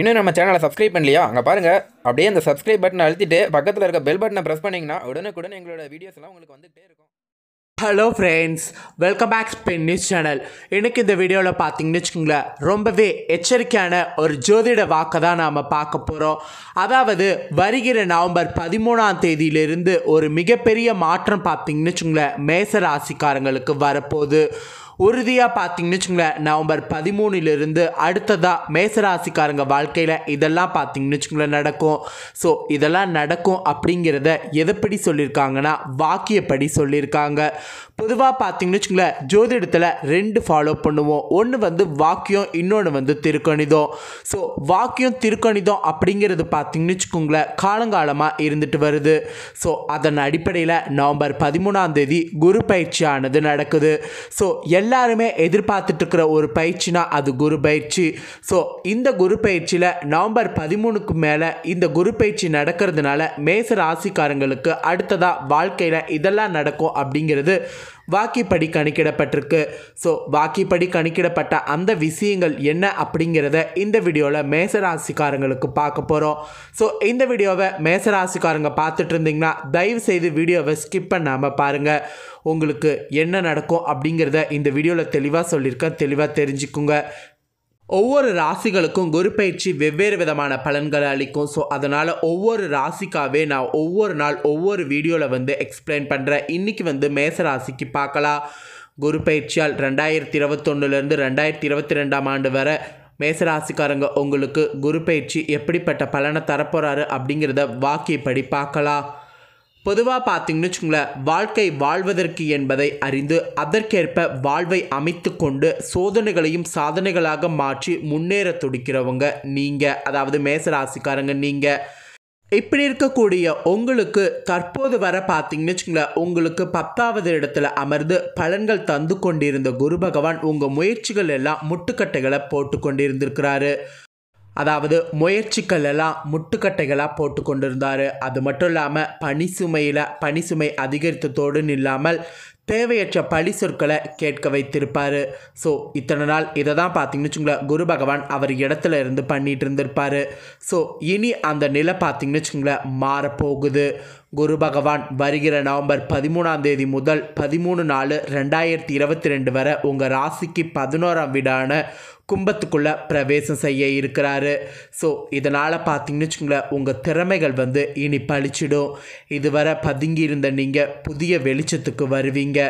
இன்னும் நம்ம சேனலை சப்ஸ்கிரைப் பண்ணலையா அங்கே பாருங்கள் அப்படியே அந்த சப்ஸ்கிரைப் பட்டனை அழுத்திட்டு பக்கத்தில் இருக்க பெல் பட்டனை ப்ரெஸ் பண்ணிங்கன்னா உடனுக்குடன் எங்களோட வீடியோஸ்லாம் உங்களுக்கு வந்துகிட்டே இருக்கும் hello friends welcome back Spen news channel இன்றைக்கி இந்த வீடியோவில் பார்த்தீங்கன்னு வச்சுக்கோங்களேன் ரொம்பவே எச்சரிக்கையான ஒரு ஜோதிட வாக்கை தான் நாம் பார்க்க போகிறோம் அதாவது வருகிற நவம்பர் பதிமூணாம் தேதியிலிருந்து ஒரு மிகப்பெரிய மாற்றம் பார்த்தீங்கன்னு வச்சுக்கோங்களேன் மேச ராசிக்காரங்களுக்கு வரப்போகுது உறுதியாக பார்த்தீங்கன்னு வச்சுங்களேன் நவம்பர் பதிமூணுலேருந்து அடுத்ததாக மேசராசிக்காரங்க வாழ்க்கையில் இதெல்லாம் பார்த்தீங்கன்னு வச்சுங்களேன் நடக்கும் ஸோ இதெல்லாம் நடக்கும் அப்படிங்கிறத எதைப்படி சொல்லியிருக்காங்கன்னா வாக்கியப்படி சொல்லியிருக்காங்க பொதுவாக பார்த்தீங்கன்னு வச்சுங்களேன் ஜோதிடத்தில் ரெண்டு ஃபாலோ பண்ணுவோம் ஒன்று வந்து வாக்கியம் இன்னொன்று வந்து திருக்கணிதம் ஸோ வாக்கியம் திருக்கணிதம் அப்படிங்கிறது பார்த்தீங்கன்னு வச்சுக்கோங்களேன் காலங்காலமாக இருந்துட்டு வருது ஸோ அதன் அடிப்படையில் நவம்பர் பதிமூணாம் தேதி குரு பயிற்சியானது நடக்குது ஸோ எல் எல்லாருமே எதிர்பார்த்துட்டு இருக்கிற ஒரு பயிற்சினா அது குரு பயிற்சி ஸோ இந்த குரு பயிற்சியில் நவம்பர் பதிமூணுக்கு மேலே இந்த குரு பயிற்சி நடக்கிறதுனால மேச ராசிக்காரங்களுக்கு அடுத்ததாக வாழ்க்கையில் இதெல்லாம் நடக்கும் அப்படிங்கிறது வாக்கிப்படி கணக்கிடப்பட்டிருக்கு ஸோ வாக்கிப்படி கணக்கிடப்பட்ட அந்த விஷயங்கள் என்ன அப்படிங்கிறத இந்த வீடியோவில் மேசராசிக்காரங்களுக்கு பார்க்க போகிறோம் ஸோ இந்த வீடியோவை மேசராசிக்காரங்க பார்த்துட்டு இருந்தீங்கன்னா தயவு செய்து வீடியோவை ஸ்கிப் பண்ணாமல் பாருங்கள் உங்களுக்கு என்ன நடக்கும் அப்படிங்கிறத இந்த வீடியோவில் தெளிவாக சொல்லியிருக்கேன் தெளிவாக தெரிஞ்சுக்குங்க ஒவ்வொரு ராசிகளுக்கும் குரு பயிற்சி வெவ்வேறு விதமான பலன்களை அளிக்கும் ஸோ அதனால் ஒவ்வொரு ராசிக்காகவே நான் ஒவ்வொரு நாள் ஒவ்வொரு வீடியோவில் வந்து எக்ஸ்பிளைன் பண்ணுறேன் இன்றைக்கி வந்து மேச ராசிக்கு பார்க்கலாம் குரு பயிற்சியால் ரெண்டாயிரத்தி இருபத்தொன்னுலேருந்து ரெண்டாயிரத்தி இருபத்தி ரெண்டாம் ஆண்டு வரை மேசராசிக்காரங்க உங்களுக்கு குரு பயிற்சி எப்படிப்பட்ட பலனை தரப்போகிறாரு அப்படிங்கிறத வாக்கியப்படி பார்க்கலாம் பொதுவாக பார்த்தீங்கன்னு வச்சுங்களேன் வாழ்க்கை வாழ்வதற்கு என்பதை அறிந்து அதற்கேற்ப வாழ்வை அமைத்து கொண்டு சோதனைகளையும் சாதனைகளாக மாற்றி முன்னேற துடிக்கிறவங்க நீங்கள் அதாவது மேசராசிக்காரங்க நீங்கள் இப்படி இருக்கக்கூடிய உங்களுக்கு தற்போது வர பார்த்தீங்கன்னு வச்சுங்களேன் உங்களுக்கு பத்தாவது இடத்துல அமர்ந்து பலன்கள் தந்து கொண்டிருந்த குரு பகவான் உங்கள் முயற்சிகள் எல்லாம் முட்டுக்கட்டைகளை போட்டு கொண்டிருந்திருக்கிறாரு அதாவது முயற்சிகள் எல்லாம் முட்டுக்கட்டைகளாக போட்டு கொண்டிருந்தார் அது மட்டும் இல்லாமல் பனி சுமையில் பனி சுமை அதிகரித்ததோடு இல்லாமல் தேவையற்ற பழி சொற்களை கேட்க வைத்திருப்பார் ஸோ இத்தனை நாள் இதை தான் பார்த்தீங்கன்னு வச்சுங்களேன் குரு பகவான் அவர் இடத்துல இருந்து பண்ணிகிட்டு இருந்திருப்பார் ஸோ இனி அந்த நிலை பார்த்தீங்கன்னு வச்சுங்களேன் மாறப்போகுது குரு பகவான் வருகிற நவம்பர் பதிமூணாம் தேதி முதல் பதிமூணு நாலு ரெண்டாயிரத்தி இருபத்தி ரெண்டு வரை உங்கள் ராசிக்கு பதினோராம் வீடான கும்பத்துக்குள்ளே பிரவேசம் செய்ய இருக்கிறாரு ஸோ இதனால் பார்த்தீங்கன்னு வச்சுக்கோங்களேன் உங்கள் திறமைகள் வந்து இனி பழிச்சிடும் இதுவரை பதுங்கி இருந்த நீங்கள் புதிய வெளிச்சத்துக்கு வருவீங்க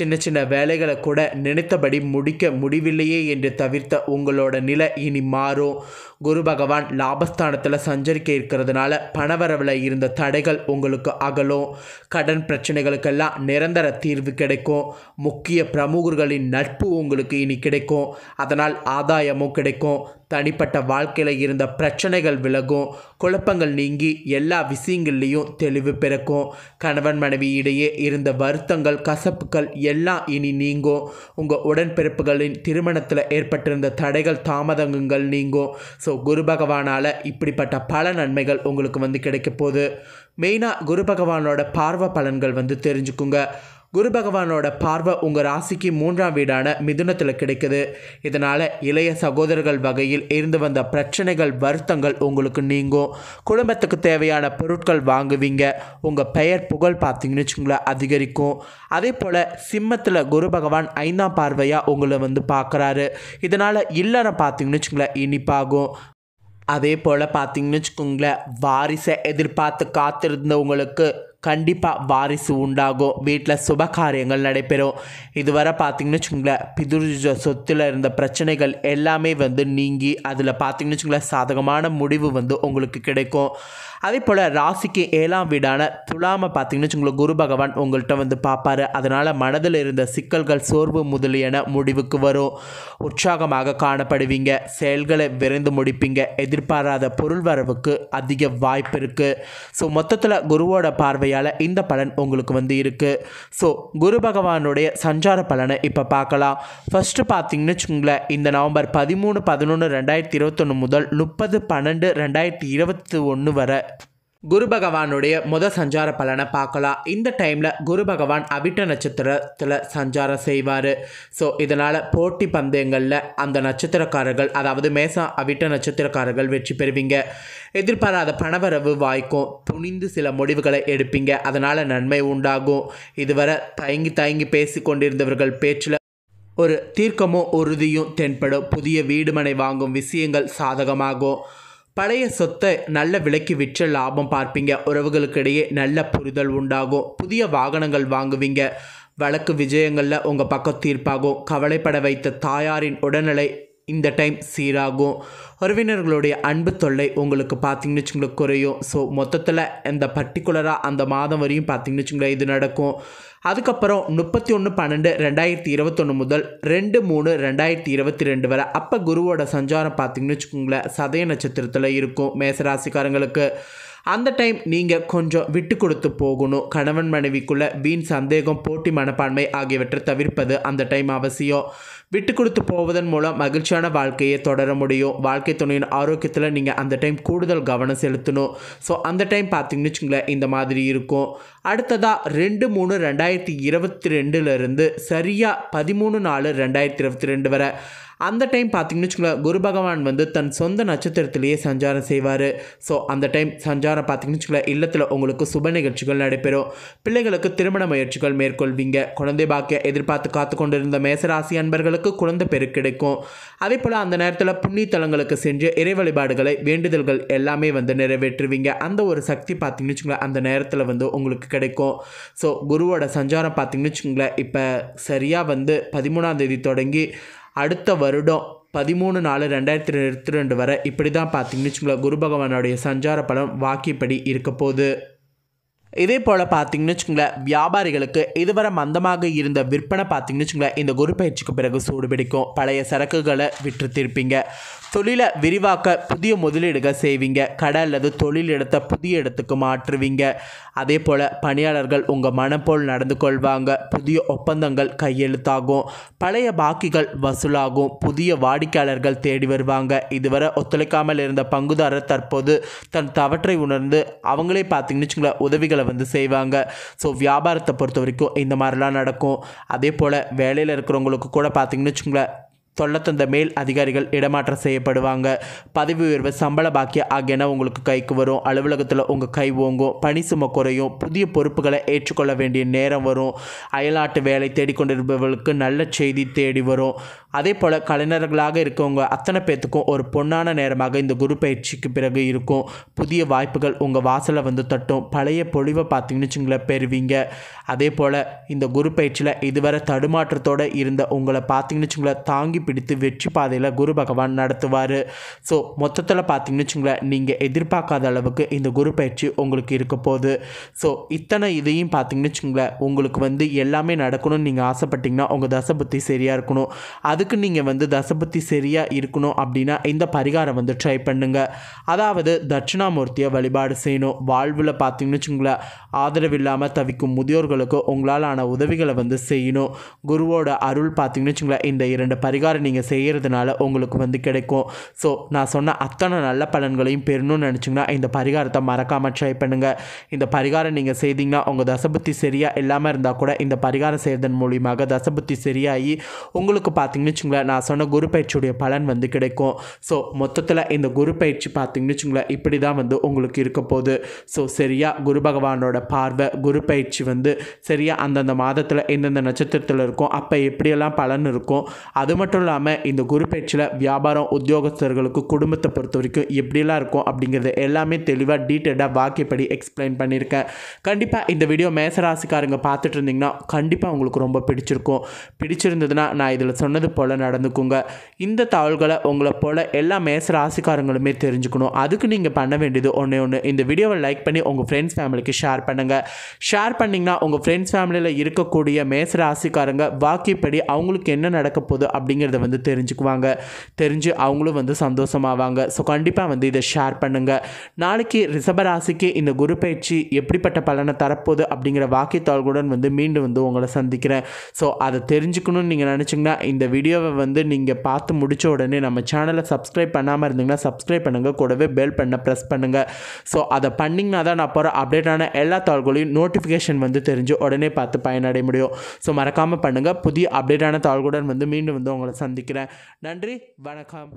சின்ன சின்ன வேலைகளை கூட நினைத்தபடி முடிக்க முடிவில்லையே என்று தவிர்த்த உங்களோட நிலை இனி மாறும் குரு பகவான் லாபஸ்தானத்தில் சஞ்சரிக்க இருக்கிறதுனால பணவரவில் இருந்த தடைகள் உங்களுக்கு அகலும் கடன் பிரச்சனைகளுக்கெல்லாம் நிரந்தர தீர்வு கிடைக்கும் முக்கிய பிரமுகர்களின் நட்பு உங்களுக்கு இனி கிடைக்கும் அதனால் ஆதாயமும் கிடைக்கும் தனிப்பட்ட வாழ்க்கையில் இருந்த பிரச்சனைகள் விலகும் குழப்பங்கள் நீங்கி எல்லா விஷயங்கள்லேயும் தெளிவு பிறக்கும் கணவன் மனைவி இடையே இருந்த வருத்தங்கள் கசப்புகள் எல்லாம் இனி நீங்கும் உங்கள் உடன்பிறப்புகளின் திருமணத்தில் ஏற்பட்டிருந்த தடைகள் தாமதங்கள் நீங்கும் ஸோ குரு பகவானால் இப்படிப்பட்ட பல நன்மைகள் உங்களுக்கு வந்து கிடைக்க போகுது மெயினாக குரு பகவானோட பார்வை பலன்கள் வந்து தெரிஞ்சுக்குங்க குரு பகவானோட பார்வை உங்கள் ராசிக்கு மூன்றாம் வீடான மிதுனத்தில் கிடைக்குது இதனால் இளைய சகோதரர்கள் வகையில் இருந்து வந்த பிரச்சனைகள் வருத்தங்கள் உங்களுக்கு நீங்கும் குடும்பத்துக்கு தேவையான பொருட்கள் வாங்குவீங்க உங்கள் பெயர் புகழ் பார்த்தீங்கன்னு வச்சுங்களேன் அதிகரிக்கும் அதே போல் சிம்மத்தில் குரு பகவான் ஐந்தாம் பார்வையாக உங்களை வந்து பார்க்குறாரு இதனால் இல்லைன்னு பார்த்தீங்கன்னு வச்சுங்களேன் இனிப்பாகும் அதே போல் பார்த்தீங்கன்னு வச்சுக்கோங்களேன் வாரிசை எதிர்பார்த்து காத்திருந்தவங்களுக்கு கண்டிப்பாக வாரிசு உண்டாகும் வீட்டில் சுப காரியங்கள் நடைபெறும் இதுவரை பார்த்திங்கன்னு வச்சுக்கோங்களேன் பிதுர்ஜ சொத்தில் இருந்த பிரச்சனைகள் எல்லாமே வந்து நீங்கி அதில் பார்த்திங்கன்னு வச்சுக்கோங்களேன் சாதகமான முடிவு வந்து உங்களுக்கு கிடைக்கும் அதே போல் ராசிக்கு ஏழாம் வீடான துலாமை பார்த்தீங்கன்னு வச்சுங்களேன் குரு பகவான் உங்கள்கிட்ட வந்து பார்ப்பாரு அதனால் மனதில் இருந்த சிக்கல்கள் சோர்வு முதலியன முடிவுக்கு வரும் உற்சாகமாக காணப்படுவீங்க செயல்களை விரைந்து முடிப்பீங்க எதிர்பாராத பொருள் வரவுக்கு அதிக வாய்ப்பு இருக்குது ஸோ மொத்தத்தில் குருவோட பார்வையால் இந்த பலன் உங்களுக்கு வந்து இருக்குது ஸோ குரு பகவானுடைய சஞ்சார பலனை இப்போ பார்க்கலாம் ஃபஸ்ட்டு பார்த்தீங்கன்னு வச்சுக்கோங்களேன் இந்த நவம்பர் பதிமூணு பதினொன்று ரெண்டாயிரத்தி இருபத்தொன்று முதல் முப்பது பன்னெண்டு ரெண்டாயிரத்தி இருபத்தி ஒன்று வரை குரு பகவானுடைய முத சஞ்சார பலனை பார்க்கலாம் இந்த டைமில் குரு பகவான் அவிட்ட நட்சத்திரத்தில் சஞ்சாரம் செய்வார் ஸோ இதனால் போட்டி பந்தயங்களில் அந்த நட்சத்திரக்காரர்கள் அதாவது மேசம் அவிட்ட நட்சத்திரக்காரர்கள் வெற்றி பெறுவீங்க எதிர்பாராத பணவரவு வாய்க்கும் துணிந்து சில முடிவுகளை எடுப்பீங்க அதனால் நன்மை உண்டாகும் இதுவரை தயங்கி தயங்கி பேசி கொண்டிருந்தவர்கள் பேச்சில் ஒரு தீர்க்கமும் உறுதியும் தென்படும் புதிய வீடுமனை வாங்கும் விஷயங்கள் சாதகமாகும் பழைய சொத்தை நல்ல விலைக்கு விற்று லாபம் பார்ப்பீங்க உறவுகளுக்கிடையே நல்ல புரிதல் உண்டாகும் புதிய வாகனங்கள் வாங்குவீங்க வழக்கு விஜயங்களில் உங்கள் பக்கம் தீர்ப்பாகும் கவலைப்பட வைத்த தாயாரின் உடல்நிலை இந்த டைம் சீராகும் உறவினர்களுடைய அன்பு தொல்லை உங்களுக்கு பார்த்திங்கன்னு வச்சுங்களேன் குறையும் ஸோ மொத்தத்தில் இந்த பர்டிகுலராக அந்த மாதம் வரையும் பார்த்தீங்கன்னு வச்சுங்களேன் இது நடக்கும் அதுக்கப்புறம் முப்பத்தி ஒன்று பன்னெண்டு ரெண்டாயிரத்தி இருபத்தொன்று முதல் ரெண்டு மூணு ரெண்டாயிரத்தி இருபத்தி ரெண்டு வரை அப்போ குருவோட சஞ்சாரம் பார்த்தீங்கன்னு வச்சுக்கோங்களேன் சதய நட்சத்திரத்தில் இருக்கும் மேசராசிக்காரங்களுக்கு அந்த டைம் நீங்கள் கொஞ்சம் விட்டு கொடுத்து போகணும் கணவன் மனைவிக்குள்ள வீண் சந்தேகம் போட்டி மனப்பான்மை ஆகியவற்றை தவிர்ப்பது அந்த டைம் அவசியம் விட்டு கொடுத்து போவதன் மூலம் மகிழ்ச்சியான வாழ்க்கையை தொடர முடியும் வாழ்க்கை துணையின் ஆரோக்கியத்தில் நீங்கள் அந்த டைம் கூடுதல் கவனம் செலுத்தணும் ஸோ அந்த டைம் பார்த்தீங்கன்னு வச்சுங்களேன் இந்த மாதிரி இருக்கும் அடுத்ததாக ரெண்டு மூணு ரெண்டாயிரத்தி இருபத்தி ரெண்டுலேருந்து சரியாக பதிமூணு நாலு ரெண்டாயிரத்தி இருபத்தி ரெண்டு வரை அந்த டைம் பார்த்திங்கன்னு வச்சுக்கோங்களேன் குரு பகவான் வந்து தன் சொந்த நட்சத்திரத்திலேயே சஞ்சாரம் செய்வார் ஸோ அந்த டைம் சஞ்சாரம் பார்த்திங்கன்னு வச்சுக்கோங்களேன் இல்லத்தில் உங்களுக்கு சுப நிகழ்ச்சிகள் நடைபெறும் பிள்ளைகளுக்கு திருமண முயற்சிகள் மேற்கொள்வீங்க குழந்தை பாக்கிய எதிர்பார்த்து காத்து கொண்டிருந்த மேசராசி அன்பர்களுக்கு குழந்தை பெரு கிடைக்கும் அதே போல் அந்த நேரத்தில் புண்ணியத்தலங்களுக்கு சென்று இறை வழிபாடுகளை வேண்டுதல்கள் எல்லாமே வந்து நிறைவேற்றுவீங்க அந்த ஒரு சக்தி பார்த்திங்கன்னு வச்சுக்கோங்களேன் அந்த நேரத்தில் வந்து உங்களுக்கு கிடைக்கும் ஸோ குருவோட சஞ்சாரம் பார்த்திங்கன்னு வச்சுக்கோங்களேன் இப்போ சரியாக வந்து பதிமூணாம் தேதி தொடங்கி அடுத்த வருடம் பதிமூணு நாலு ரெண்டாயிரத்தி இருபத்தி ரெண்டு வரை இப்படி தான் பார்த்தீங்கன்னு வச்சுக்கோங்களேன் குரு பகவானுடைய சஞ்சார பலம் வாக்கிப்படி இருக்க போகுது இதே போல் பார்த்தீங்கன்னு வச்சுக்கோங்களேன் வியாபாரிகளுக்கு இதுவரை மந்தமாக இருந்த விற்பனை பார்த்தீங்கன்னு வச்சுக்கோங்களேன் இந்த குரு பயிற்சிக்கு பிறகு சூடு பிடிக்கும் பழைய சரக்குகளை விற்று திருப்பீங்க தொழிலை விரிவாக்க புதிய முதலீடுகள் செய்வீங்க கடை அல்லது தொழில் இடத்த புதிய இடத்துக்கு மாற்றுவீங்க அதே போல் பணியாளர்கள் உங்கள் மனம் போல் நடந்து கொள்வாங்க புதிய ஒப்பந்தங்கள் கையெழுத்தாகும் பழைய பாக்கிகள் வசூலாகும் புதிய வாடிக்கையாளர்கள் தேடி வருவாங்க இதுவரை ஒத்துழைக்காமல் இருந்த பங்குதாரர் தற்போது தன் தவற்றை உணர்ந்து அவங்களே பார்த்தீங்கன்னு வச்சுங்களேன் உதவிகளை வந்து செய்வாங்க ஸோ வியாபாரத்தை பொறுத்த வரைக்கும் இந்த மாதிரிலாம் நடக்கும் அதே போல் வேலையில் இருக்கிறவங்களுக்கு கூட பார்த்திங்கன்னு வச்சுங்களேன் தொள்ளத்தந்த மேல் அதிகாரிகள் இடமாற்றம் செய்யப்படுவாங்க பதவி உயர்வு சம்பள பாக்கிய ஆகியன உங்களுக்கு கைக்கு வரும் அலுவலகத்தில் உங்கள் கை ஓங்கும் பணி சும குறையும் புதிய பொறுப்புகளை ஏற்றுக்கொள்ள வேண்டிய நேரம் வரும் அயல்நாட்டு வேலை தேடிக்கொண்டிருப்பவர்களுக்கு நல்ல செய்தி தேடி வரும் அதே போல் கலைஞர்களாக இருக்கவங்க அத்தனை பேர்த்துக்கும் ஒரு பொன்னான நேரமாக இந்த குரு பயிற்சிக்கு பிறகு இருக்கும் புதிய வாய்ப்புகள் உங்கள் வாசலை வந்து தட்டும் பழைய பொழிவை பார்த்தீங்கன்னு வச்சுங்களேன் பெறுவீங்க அதே போல் இந்த குரு பயிற்சியில் இதுவரை தடுமாற்றத்தோடு இருந்த உங்களை பார்த்தீங்கன்னு வச்சுங்களேன் தாங்கி பிடித்து வெற்றி பாதையில் குரு பகவான் நடத்துவார் ஸோ மொத்தத்தில் பார்த்தீங்கன்னு வச்சுங்களேன் நீங்கள் எதிர்பார்க்காத அளவுக்கு இந்த குரு பயிற்சி உங்களுக்கு இருக்க போகுது ஸோ இத்தனை இதையும் பார்த்தீங்கன்னு வச்சுங்களேன் உங்களுக்கு வந்து எல்லாமே நடக்கணும்னு நீங்கள் ஆசைப்பட்டீங்கன்னா உங்கள் தசபுத்தி சரியாக இருக்கணும் அதுக்கு நீங்கள் வந்து தசபுத்தி சரியாக இருக்கணும் அப்படின்னா இந்த பரிகாரம் வந்து ட்ரை பண்ணுங்கள் அதாவது தட்சிணாமூர்த்தியை வழிபாடு செய்யணும் வாழ்வில் பார்த்தீங்கன்னு வச்சுங்களேன் ஆதரவு இல்லாமல் தவிக்கும் முதியோர்களுக்கு உங்களால் ஆன உதவிகளை வந்து செய்யணும் குருவோட அருள் பார்த்தீங்கன்னு வச்சுங்களேன் இந்த இரண்டு பரிகாரம் பரிகாரம் நீங்கள் செய்கிறதுனால உங்களுக்கு வந்து கிடைக்கும் ஸோ நான் சொன்ன அத்தனை நல்ல பலன்களையும் பெறணும்னு நினச்சிங்கன்னா இந்த பரிகாரத்தை மறக்காமல் ட்ரை பண்ணுங்கள் இந்த பரிகாரம் நீங்கள் செய்தீங்கன்னா உங்கள் தசபுத்தி சரியாக இல்லாமல் இருந்தால் கூட இந்த பரிகாரம் செய்கிறதன் மூலியமாக தசபுத்தி சரியாகி உங்களுக்கு பார்த்தீங்கன்னு வச்சுங்களேன் நான் சொன்ன குரு பயிற்சியுடைய பலன் வந்து கிடைக்கும் ஸோ மொத்தத்தில் இந்த குரு பயிற்சி பார்த்தீங்கன்னு வச்சுங்களேன் இப்படி தான் வந்து உங்களுக்கு இருக்க போகுது ஸோ சரியாக குரு பகவானோட பார்வை குரு பயிற்சி வந்து சரியாக அந்தந்த மாதத்தில் எந்தெந்த நட்சத்திரத்தில் இருக்கும் அப்போ எப்படியெல்லாம் பலன் இருக்கும் அது மட்டும் மட்டும் இல்லாமல் இந்த குரு பேச்சில் வியாபாரம் உத்தியோகஸ்தர்களுக்கு குடும்பத்தை பொறுத்த வரைக்கும் எப்படிலாம் இருக்கும் அப்படிங்கிறது எல்லாமே தெளிவாக டீட்டெயிலாக வாக்கியப்படி எக்ஸ்பிளைன் பண்ணியிருக்கேன் கண்டிப்பாக இந்த வீடியோ மேசராசிக்காரங்க பார்த்துட்டு இருந்தீங்கன்னா கண்டிப்பாக உங்களுக்கு ரொம்ப பிடிச்சிருக்கும் பிடிச்சிருந்ததுன்னா நான் இதில் சொன்னது போல் நடந்துக்குங்க இந்த தகவல்களை உங்களை போல் எல்லா மேசராசிக்காரங்களுமே தெரிஞ்சுக்கணும் அதுக்கு நீங்கள் பண்ண வேண்டியது ஒன்றே ஒன்று இந்த வீடியோவை லைக் பண்ணி உங்கள் ஃப்ரெண்ட்ஸ் ஃபேமிலிக்கு ஷேர் பண்ணுங்கள் ஷேர் பண்ணிங்கன்னா உங்கள் ஃப்ரெண்ட்ஸ் ஃபேமிலியில் இருக்கக்கூடிய மேசராசிக்காரங்க வாக்கியப்படி வாக்கிப்படி அவங்களுக்கு என்ன நடக்க போகுது அப்படிங்கிற அப்படிங்கிறத வந்து தெரிஞ்சுக்குவாங்க தெரிஞ்சு அவங்களும் வந்து சந்தோஷமாவாங்க ஸோ கண்டிப்பாக வந்து இதை ஷேர் பண்ணுங்கள் நாளைக்கு ரிஷபராசிக்கு இந்த குரு பயிற்சி எப்படிப்பட்ட பலனை தரப்போகுது அப்படிங்கிற வாக்கியத்தாள்களுடன் வந்து மீண்டும் வந்து உங்களை சந்திக்கிறேன் ஸோ அதை தெரிஞ்சுக்கணும்னு நீங்கள் நினச்சிங்கன்னா இந்த வீடியோவை வந்து நீங்கள் பார்த்து முடித்த உடனே நம்ம சேனலை சப்ஸ்கிரைப் பண்ணாமல் இருந்தீங்கன்னா சப்ஸ்கிரைப் பண்ணுங்கள் கூடவே பெல் பண்ண ப்ரெஸ் பண்ணுங்கள் ஸோ அதை பண்ணிங்கன்னா தான் நான் போகிற அப்டேட்டான எல்லா தாள்களையும் நோட்டிஃபிகேஷன் வந்து தெரிஞ்சு உடனே பார்த்து பயனடைய முடியும் ஸோ மறக்காமல் பண்ணுங்கள் புதிய அப்டேட்டான தாள்களுடன் வந்து மீண்டும் வந்து உங்களை சந்திக்கிறேன் நன்றி வணக்கம்